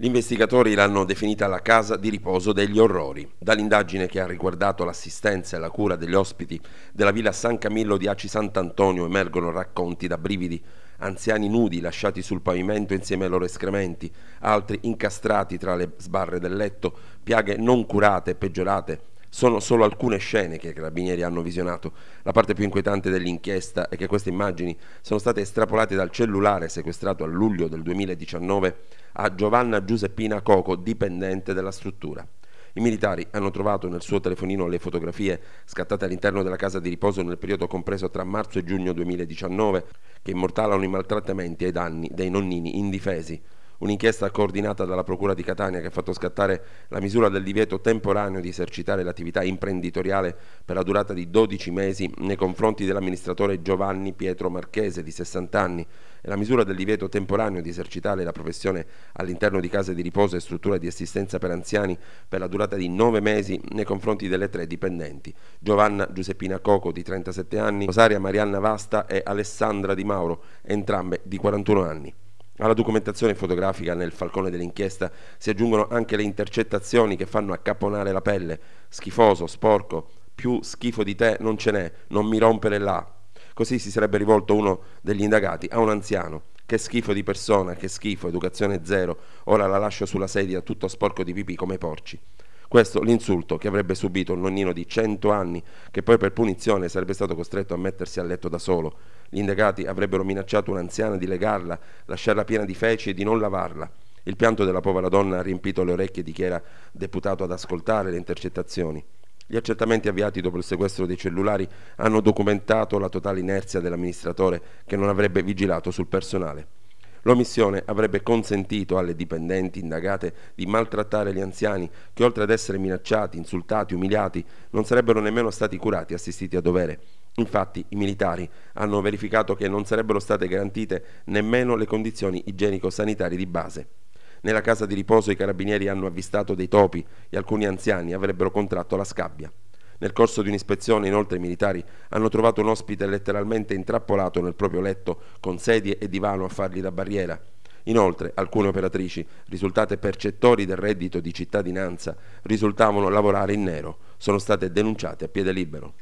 Gli investigatori l'hanno definita la casa di riposo degli orrori. Dall'indagine che ha riguardato l'assistenza e la cura degli ospiti della villa San Camillo di Aci Sant'Antonio emergono racconti da brividi. Anziani nudi lasciati sul pavimento insieme ai loro escrementi, altri incastrati tra le sbarre del letto, piaghe non curate e peggiorate sono solo alcune scene che i carabinieri hanno visionato. La parte più inquietante dell'inchiesta è che queste immagini sono state estrapolate dal cellulare sequestrato a luglio del 2019 a Giovanna Giuseppina Coco, dipendente della struttura. I militari hanno trovato nel suo telefonino le fotografie scattate all'interno della casa di riposo nel periodo compreso tra marzo e giugno 2019 che immortalano i maltrattamenti e i danni dei nonnini indifesi Un'inchiesta coordinata dalla Procura di Catania che ha fatto scattare la misura del divieto temporaneo di esercitare l'attività imprenditoriale per la durata di 12 mesi nei confronti dell'amministratore Giovanni Pietro Marchese di 60 anni e la misura del divieto temporaneo di esercitare la professione all'interno di case di riposo e strutture di assistenza per anziani per la durata di 9 mesi nei confronti delle tre dipendenti Giovanna Giuseppina Coco di 37 anni, Rosaria Marianna Vasta e Alessandra Di Mauro, entrambe di 41 anni. Alla documentazione fotografica nel falcone dell'inchiesta si aggiungono anche le intercettazioni che fanno accapponare la pelle. Schifoso, sporco, più schifo di te non ce n'è, non mi rompere là. Così si sarebbe rivolto uno degli indagati a un anziano. Che schifo di persona, che schifo, educazione zero. Ora la lascio sulla sedia tutto sporco di pipì come i porci. Questo l'insulto che avrebbe subito un nonnino di 100 anni, che poi per punizione sarebbe stato costretto a mettersi a letto da solo. Gli indagati avrebbero minacciato un'anziana di legarla, lasciarla piena di feci e di non lavarla. Il pianto della povera donna ha riempito le orecchie di chi era deputato ad ascoltare le intercettazioni. Gli accertamenti avviati dopo il sequestro dei cellulari hanno documentato la totale inerzia dell'amministratore che non avrebbe vigilato sul personale. L'omissione avrebbe consentito alle dipendenti indagate di maltrattare gli anziani che oltre ad essere minacciati, insultati, umiliati, non sarebbero nemmeno stati curati e assistiti a dovere. Infatti i militari hanno verificato che non sarebbero state garantite nemmeno le condizioni igienico-sanitarie di base. Nella casa di riposo i carabinieri hanno avvistato dei topi e alcuni anziani avrebbero contratto la scabbia. Nel corso di un'ispezione inoltre i militari hanno trovato un ospite letteralmente intrappolato nel proprio letto con sedie e divano a fargli da barriera. Inoltre alcune operatrici, risultate percettori del reddito di cittadinanza, risultavano lavorare in nero, sono state denunciate a piede libero.